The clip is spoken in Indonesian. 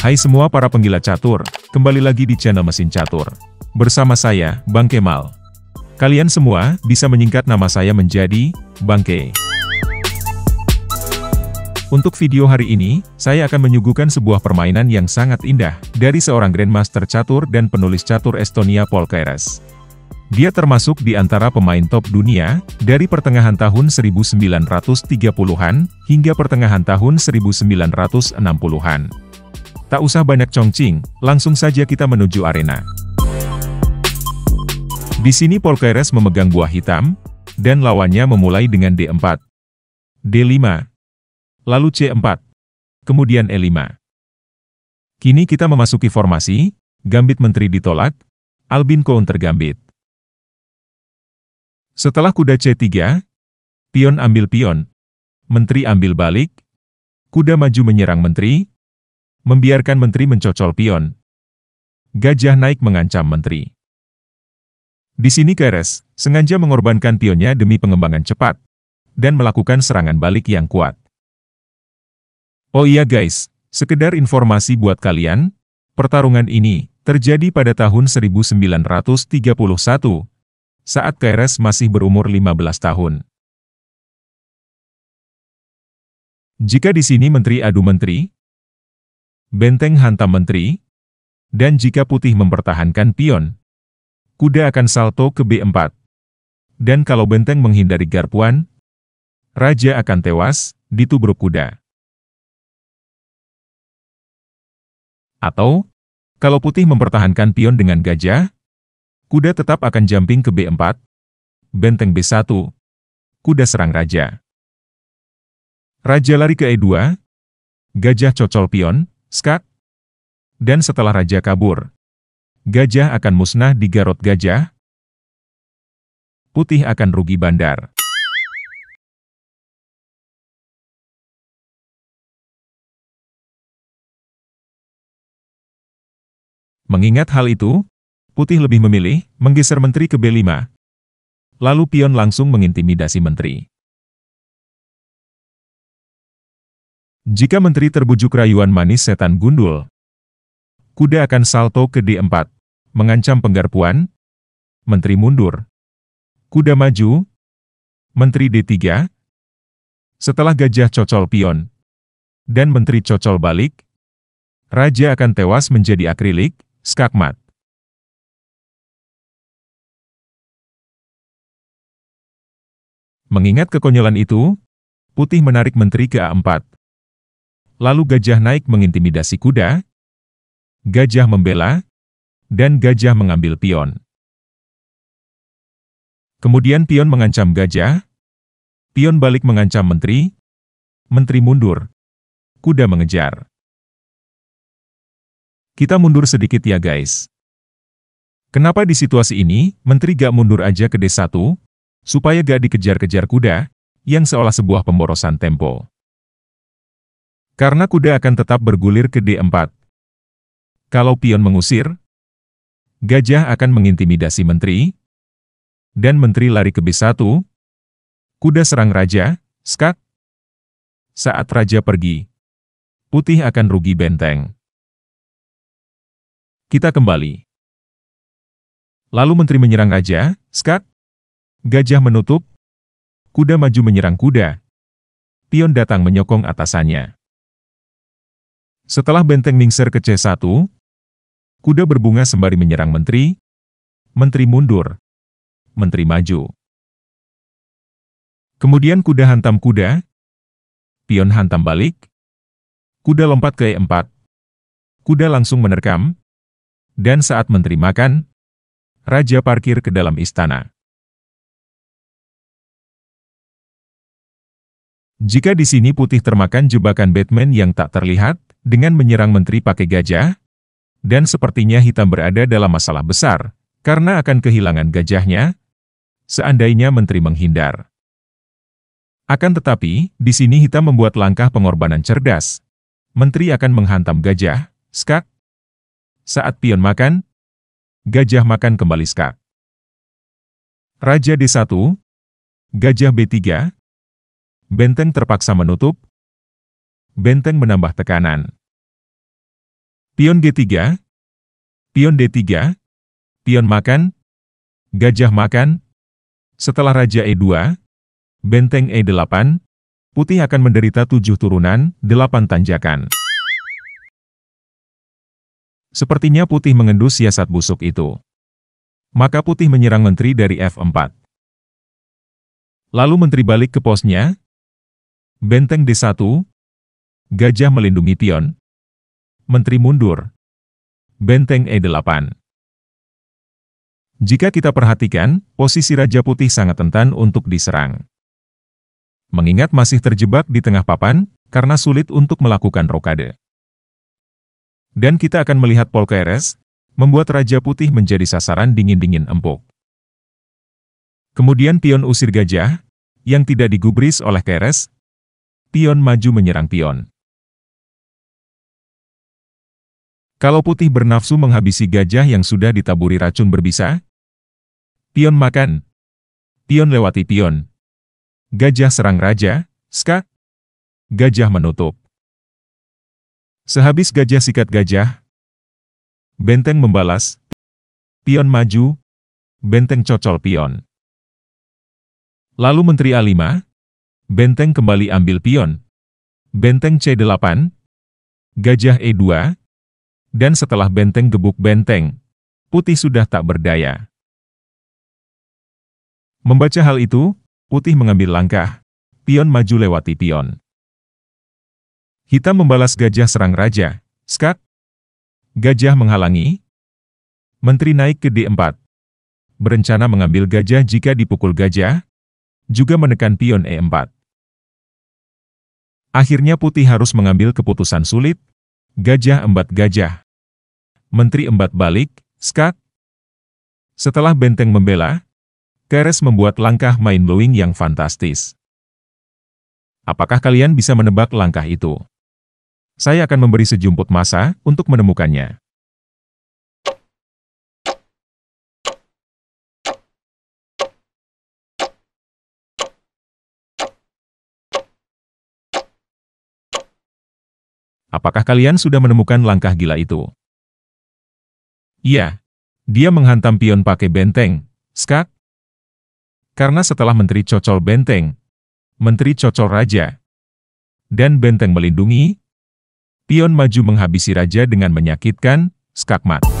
Hai semua para penggila catur, kembali lagi di channel Mesin Catur. Bersama saya, Bang Kemal. Kalian semua bisa menyingkat nama saya menjadi Bang K. Untuk video hari ini, saya akan menyuguhkan sebuah permainan yang sangat indah dari seorang grandmaster catur dan penulis catur Estonia Paul Kairas. Dia termasuk di antara pemain top dunia, dari pertengahan tahun 1930-an hingga pertengahan tahun 1960-an. Tak usah banyak congcing, langsung saja kita menuju arena. Di sini Polkeres memegang buah hitam, dan lawannya memulai dengan D4, D5, lalu C4, kemudian E5. Kini kita memasuki formasi, gambit menteri ditolak, Albin counter gambit. Setelah kuda C3, pion ambil pion, menteri ambil balik, kuda maju menyerang menteri, Membiarkan menteri mencocol pion. Gajah naik mengancam menteri. Di sini Keres, sengaja mengorbankan pionnya demi pengembangan cepat, dan melakukan serangan balik yang kuat. Oh iya guys, sekedar informasi buat kalian, pertarungan ini terjadi pada tahun 1931, saat Keres masih berumur 15 tahun. Jika di sini Menteri adu Menteri, benteng hantam menteri, dan jika putih mempertahankan pion, kuda akan salto ke B4. Dan kalau benteng menghindari garpuan, raja akan tewas, ditubruk kuda. Atau, kalau putih mempertahankan pion dengan gajah, kuda tetap akan jumping ke B4, benteng B1, kuda serang raja. Raja lari ke E2, gajah cocol pion, Skak. Dan setelah raja kabur, gajah akan musnah di Garot Gajah, putih akan rugi bandar. Mengingat hal itu, Putih lebih memilih menggeser menteri ke B5. Lalu pion langsung mengintimidasi menteri. Jika menteri terbujuk rayuan manis setan gundul, kuda akan salto ke D4, mengancam penggarpuan, menteri mundur, kuda maju, menteri D3, setelah gajah cocol pion, dan menteri cocol balik, raja akan tewas menjadi akrilik, skakmat. Mengingat kekonyolan itu, Putih menarik menteri ke A4, Lalu gajah naik mengintimidasi kuda, gajah membela, dan gajah mengambil pion. Kemudian pion mengancam gajah, pion balik mengancam menteri, menteri mundur, kuda mengejar. Kita mundur sedikit ya guys. Kenapa di situasi ini, menteri gak mundur aja ke D1, supaya gak dikejar-kejar kuda, yang seolah sebuah pemborosan tempo. Karena kuda akan tetap bergulir ke D4. Kalau pion mengusir, gajah akan mengintimidasi menteri, dan menteri lari ke B1, kuda serang raja, skak. Saat raja pergi, putih akan rugi benteng. Kita kembali. Lalu menteri menyerang raja, skak. Gajah menutup, kuda maju menyerang kuda. Pion datang menyokong atasannya. Setelah benteng Ningser ke C1, kuda berbunga sembari menyerang menteri, menteri mundur, menteri maju. Kemudian kuda hantam kuda, pion hantam balik, kuda lompat ke E4, kuda langsung menerkam, dan saat menteri makan, raja parkir ke dalam istana. Jika di sini putih termakan jebakan Batman yang tak terlihat, dengan menyerang menteri pakai gajah, dan sepertinya hitam berada dalam masalah besar, karena akan kehilangan gajahnya, seandainya menteri menghindar. Akan tetapi, di sini hitam membuat langkah pengorbanan cerdas. Menteri akan menghantam gajah, skak. Saat pion makan, gajah makan kembali skak. Raja D1, gajah B3, Benteng terpaksa menutup. Benteng menambah tekanan. Pion G3. Pion D3. Pion makan. Gajah makan. Setelah Raja E2, Benteng E8, Putih akan menderita tujuh turunan, delapan tanjakan. Sepertinya Putih mengendus siasat busuk itu. Maka Putih menyerang Menteri dari F4. Lalu Menteri balik ke posnya, Benteng D1 Gajah melindungi pion, Menteri mundur Benteng E8 Jika kita perhatikan, posisi Raja Putih sangat rentan untuk diserang. Mengingat masih terjebak di tengah papan, karena sulit untuk melakukan rokade. Dan kita akan melihat Polkeres, membuat Raja Putih menjadi sasaran dingin-dingin empuk. Kemudian pion usir gajah, yang tidak digubris oleh Keres, Pion maju menyerang pion. Kalau putih bernafsu menghabisi gajah yang sudah ditaburi racun berbisa, pion makan. Pion lewati pion. Gajah serang raja, ska. Gajah menutup. Sehabis gajah sikat gajah, benteng membalas, pion maju, benteng cocol pion. Lalu Menteri A5, Benteng kembali ambil pion. Benteng C8, gajah E2, dan setelah benteng gebuk benteng, putih sudah tak berdaya. Membaca hal itu, putih mengambil langkah. Pion maju lewati pion. Hitam membalas gajah serang raja. Skak. Gajah menghalangi. Menteri naik ke D4. Berencana mengambil gajah jika dipukul gajah, juga menekan pion E4. Akhirnya Putih harus mengambil keputusan sulit. Gajah embat gajah. Menteri embat balik, skak. Setelah benteng membela, Keres membuat langkah main blowing yang fantastis. Apakah kalian bisa menebak langkah itu? Saya akan memberi sejumput masa untuk menemukannya. Apakah kalian sudah menemukan langkah gila itu? Iya, Dia menghantam pion pakai benteng. Skak. Karena setelah Menteri Cocol Benteng, Menteri Cocol Raja, dan Benteng melindungi, pion maju menghabisi Raja dengan menyakitkan, skakmat.